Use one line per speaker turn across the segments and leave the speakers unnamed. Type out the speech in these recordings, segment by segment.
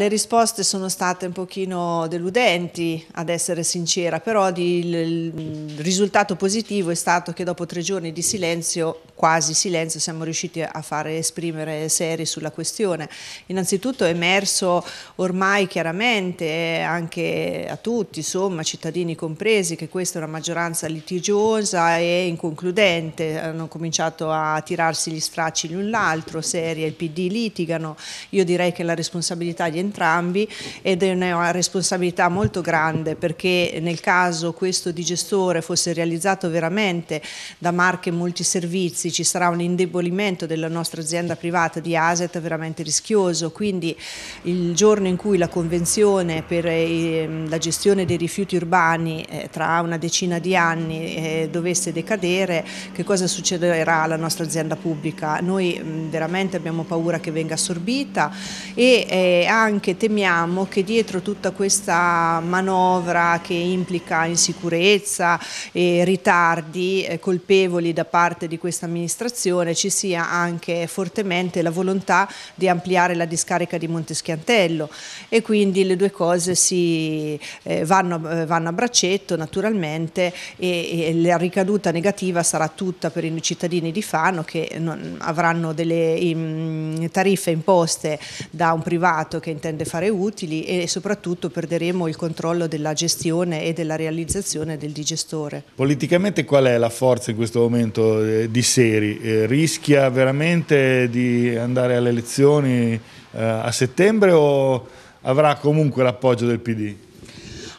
Le risposte sono state un pochino deludenti, ad essere sincera, però il risultato positivo è stato che dopo tre giorni di silenzio, quasi silenzio, siamo riusciti a fare esprimere seri sulla questione. Innanzitutto è emerso ormai chiaramente eh, anche a tutti, insomma, cittadini compresi, che questa è una maggioranza litigiosa e inconcludente. Hanno cominciato a tirarsi gli stracci l'un l'altro, Serie e il PD litigano. Io direi che la responsabilità di entrambi entrambi ed è una responsabilità molto grande perché nel caso questo digestore fosse realizzato veramente da marche multiservizi ci sarà un indebolimento della nostra azienda privata di asset veramente rischioso, quindi il giorno in cui la convenzione per ehm, la gestione dei rifiuti urbani eh, tra una decina di anni eh, dovesse decadere, che cosa succederà alla nostra azienda pubblica? Noi veramente abbiamo paura che venga assorbita e eh, anche anche temiamo che dietro tutta questa manovra che implica insicurezza e ritardi eh, colpevoli da parte di questa amministrazione ci sia anche fortemente la volontà di ampliare la discarica di Monteschiantello e quindi le due cose si, eh, vanno, eh, vanno, a braccetto naturalmente e, e, la ricaduta negativa sarà tutta per i cittadini di Fano che non, avranno delle im, mm, tariffe imposte da un privato che è interessato intende fare utili e soprattutto perderemo il controllo della gestione e della realizzazione del digestore.
Politicamente qual è la forza in questo momento eh, di Seri? Eh, rischia veramente di andare alle elezioni eh, a settembre o avrà comunque l'appoggio del PD?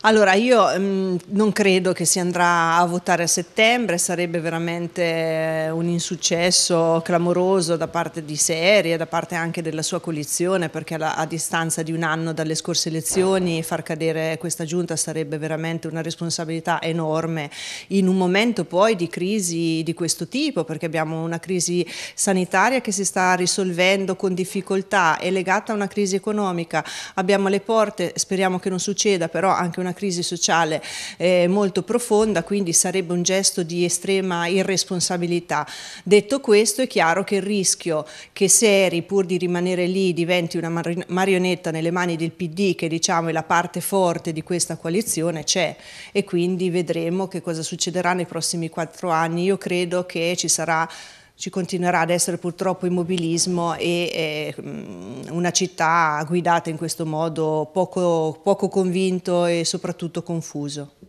Allora io mh, ehm, non credo che si andrà a votare a settembre, sarebbe veramente eh, un insuccesso clamoroso da parte di Serie, da parte anche della sua coalizione, perché la, a distanza di un anno dalle scorse elezioni far cadere questa giunta sarebbe veramente una responsabilità enorme in un momento poi di crisi di questo tipo, perché abbiamo una crisi sanitaria che si sta risolvendo con difficoltà, è legata a una crisi economica, abbiamo alle porte, speriamo che non succeda, però anche una una crisi sociale eh, molto profonda, quindi sarebbe un gesto di estrema irresponsabilità. Detto questo è chiaro che il rischio che Seri, pur di rimanere lì, diventi una marionetta nelle mani del PD, che diciamo è la parte forte di questa coalizione, c'è e quindi vedremo che cosa succederà nei prossimi quattro anni. Io credo che ci sarà ci continuerà ad essere purtroppo immobilismo e eh, mm, una città guidata in questo modo poco, poco convinto e soprattutto confuso.